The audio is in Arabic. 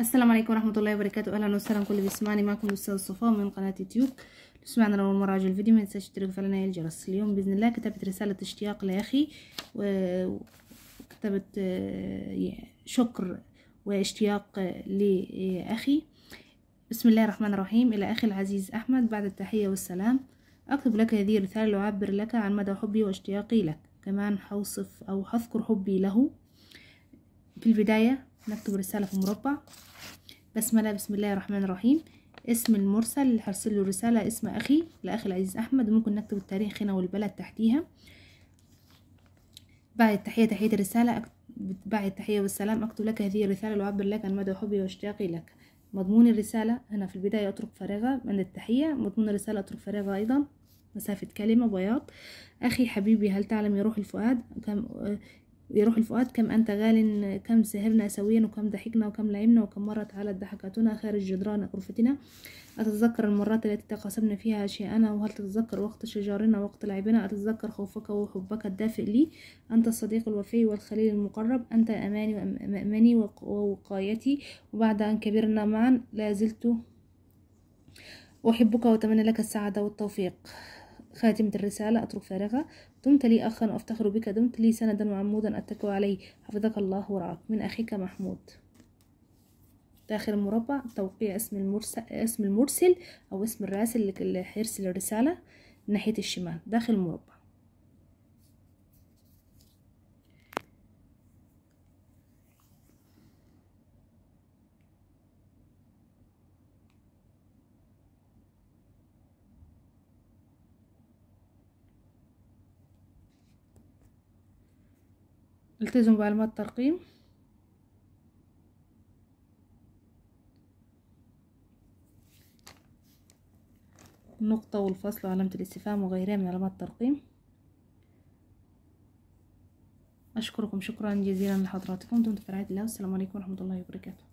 السلام عليكم ورحمه الله وبركاته اهلا وسهلا كل بيسمعني معكم الاستاذ صفاء من قناه يوتيوب سمعنا لو مره عجب الفيديو ما تنساش تشتركوا في الجرس اليوم باذن الله كتبت رساله اشتياق لاخي وكتبت آه، شكر واشتياق لاخي بسم الله الرحمن الرحيم الى اخي العزيز احمد بعد التحيه والسلام اكتب لك هذه الرساله لاعبر لك عن مدى حبي واشتياقي لك كمان حوصف او حذكر حبي له في البدايه نكتب رسالة في مربع بسم الله بسم الله الرحمن الرحيم اسم المرسل اللي هرسل له رسالة اسم أخي لأخي العزيز أحمد ممكن نكتب التاريخ هنا والبلد تحتيها بعد التحية تحية الرسالة بعد التحية والسلام أكتب لك هذه الرسالة لأعبر لك عن مدى حبي واشتياقي لك مضمون الرسالة هنا في البداية أترك فراغة من التحية مضمون الرسالة أترك فراغة أيضا مسافة كلمة بياض أخي حبيبي هل تعلم يا روح الفؤاد يروح الفؤاد كم أنت غال كم سهرنا سويا وكم ضحكنا وكم لعبنا وكم مرة علت ضحكاتنا خارج جدران غرفتنا أتذكر المرات التي تقاسمنا فيها أشياءنا وهل تتذكر وقت شجارنا وقت لعبنا أتذكر خوفك وحبك الدافئ لي أنت الصديق الوفي والخليل المقرب أنت أماني ومأمني ووقايتي وبعد أن كبرنا معا لا زلت أحبك وأتمنى لك السعادة والتوفيق خاتمة الرسالة أترك فارغة دمت لي أخا وأفتخر بك دمت لي سندا وعمودا أتكو عليه حفظك الله ورعاك من أخيك محمود داخل المربع توقيع اسم المرسل, اسم المرسل أو اسم الراسل اللي حيرسل الرسالة ناحية الشمال داخل المربع التزموا بعلامات الترقيم النقطة والفصل وعلامة الاستفهام وغيرها من علامات الترقيم أشكركم شكرا جزيلا لحضراتكم دمتم في رعاية الله والسلام عليكم ورحمة الله وبركاته